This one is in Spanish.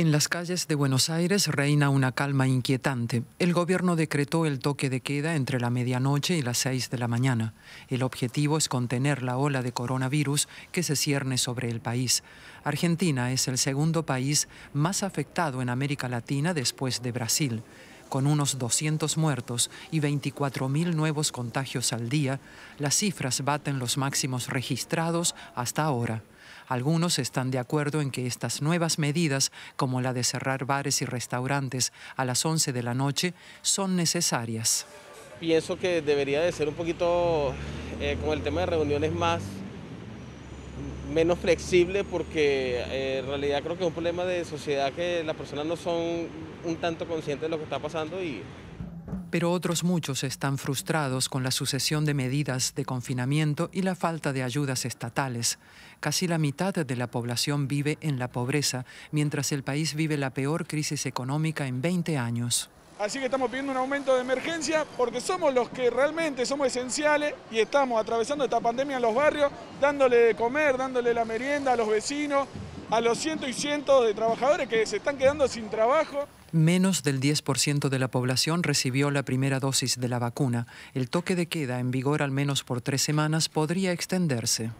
En las calles de Buenos Aires reina una calma inquietante. El gobierno decretó el toque de queda entre la medianoche y las seis de la mañana. El objetivo es contener la ola de coronavirus que se cierne sobre el país. Argentina es el segundo país más afectado en América Latina después de Brasil. Con unos 200 muertos y 24.000 nuevos contagios al día, las cifras baten los máximos registrados hasta ahora. Algunos están de acuerdo en que estas nuevas medidas, como la de cerrar bares y restaurantes a las 11 de la noche, son necesarias. Pienso que debería de ser un poquito, eh, con el tema de reuniones, más menos flexible porque eh, en realidad creo que es un problema de sociedad que las personas no son un tanto conscientes de lo que está pasando y pero otros muchos están frustrados con la sucesión de medidas de confinamiento y la falta de ayudas estatales. Casi la mitad de la población vive en la pobreza, mientras el país vive la peor crisis económica en 20 años. Así que estamos pidiendo un aumento de emergencia porque somos los que realmente somos esenciales y estamos atravesando esta pandemia en los barrios, dándole de comer, dándole la merienda a los vecinos, a los cientos y cientos de trabajadores que se están quedando sin trabajo. Menos del 10% de la población recibió la primera dosis de la vacuna. El toque de queda en vigor al menos por tres semanas podría extenderse.